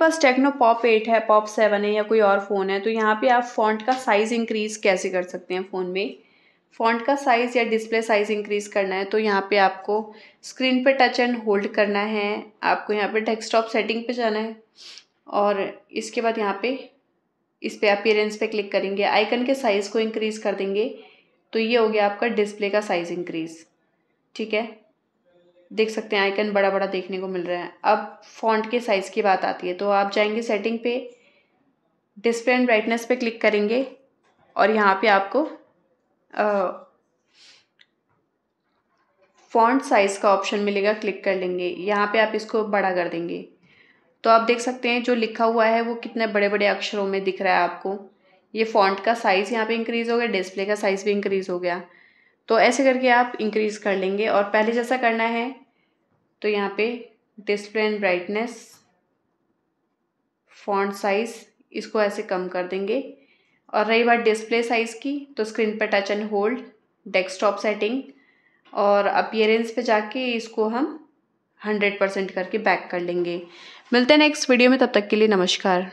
पास Tecno Pop eight है Pop seven है या कोई और फ़ोन है तो यहाँ पे आप फॉन्ट का साइज़ इंक्रीज़ कैसे कर सकते हैं फ़ोन में फॉन्ट का साइज़ या डिस्प्ले साइज़ इंक्रीज़ करना है तो यहाँ पे आपको स्क्रीन पे टच एंड होल्ड करना है आपको यहाँ पे डेस्कटॉप सेटिंग पे जाना है और इसके बाद यहाँ पे इस पर अपीयरेंस पे क्लिक करेंगे आइकन के साइज़ को इंक्रीज़ कर देंगे तो ये हो गया आपका डिस्प्ले का साइज़ इंक्रीज़ ठीक है देख सकते हैं आइकन बड़ा बड़ा देखने को मिल रहा है अब फॉन्ट के साइज़ की बात आती है तो आप जाएंगे सेटिंग पे डिस्प्ले एंड ब्राइटनेस पे क्लिक करेंगे और यहाँ पे आपको फॉन्ट साइज़ का ऑप्शन मिलेगा क्लिक कर लेंगे यहाँ पे आप इसको बड़ा कर देंगे तो आप देख सकते हैं जो लिखा हुआ है वो कितने बड़े बड़े अक्षरों में दिख रहा है आपको ये फॉन्ट का साइज़ यहाँ पे इंक्रीज़ हो गया डिस्प्ले का साइज़ भी इंक्रीज़ हो गया तो ऐसे करके आप इंक्रीज़ कर लेंगे और पहले जैसा करना है तो यहाँ पे display and brightness font size इसको ऐसे कम कर देंगे और रही बात डिस्प्ले साइज़ की तो स्क्रीन पर touch and hold desktop setting और अपियरेंस पे जाके इसको हम हंड्रेड परसेंट करके बैक कर लेंगे मिलते हैं नेक्स्ट वीडियो में तब तक के लिए नमस्कार